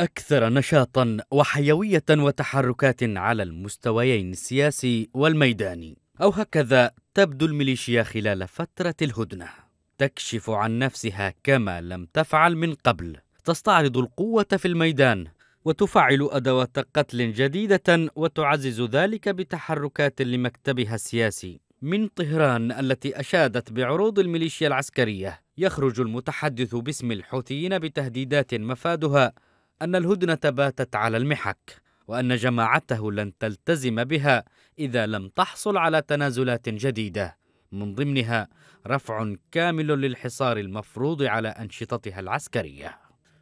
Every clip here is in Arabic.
أكثر نشاطا وحيوية وتحركات على المستويين السياسي والميداني أو هكذا تبدو الميليشيا خلال فترة الهدنة تكشف عن نفسها كما لم تفعل من قبل تستعرض القوة في الميدان وتفعل أدوات قتل جديدة وتعزز ذلك بتحركات لمكتبها السياسي من طهران التي أشادت بعروض الميليشيا العسكرية يخرج المتحدث باسم الحوثيين بتهديدات مفادها أن الهدنة باتت على المحك وأن جماعته لن تلتزم بها إذا لم تحصل على تنازلات جديدة من ضمنها رفع كامل للحصار المفروض على أنشطتها العسكرية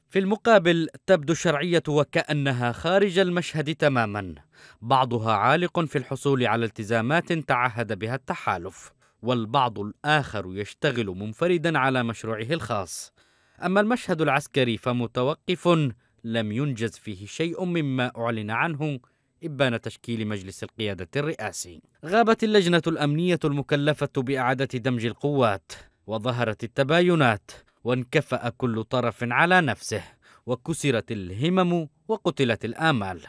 في المقابل تبدو الشرعية وكأنها خارج المشهد تماما بعضها عالق في الحصول على التزامات تعهد بها التحالف والبعض الآخر يشتغل منفردا على مشروعه الخاص أما المشهد العسكري فمتوقف لم ينجز فيه شيء مما أعلن عنه إبان تشكيل مجلس القيادة الرئاسي غابت اللجنة الأمنية المكلفة بإعادة دمج القوات وظهرت التباينات وانكفأ كل طرف على نفسه وكسرت الهمم وقتلت الآمال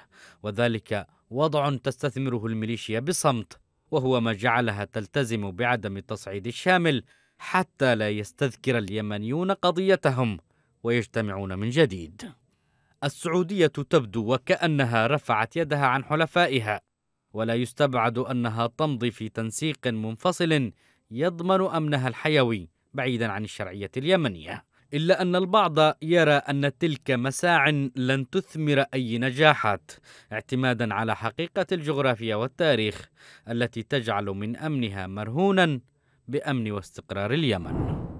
وذلك وضع تستثمره الميليشيا بصمت وهو ما جعلها تلتزم بعدم التصعيد الشامل حتى لا يستذكر اليمنيون قضيتهم ويجتمعون من جديد السعودية تبدو وكأنها رفعت يدها عن حلفائها ولا يستبعد أنها تمضي في تنسيق منفصل يضمن أمنها الحيوي بعيدا عن الشرعية اليمنية إلا أن البعض يرى أن تلك مساع لن تثمر أي نجاحات اعتمادا على حقيقة الجغرافيا والتاريخ التي تجعل من أمنها مرهونا بأمن واستقرار اليمن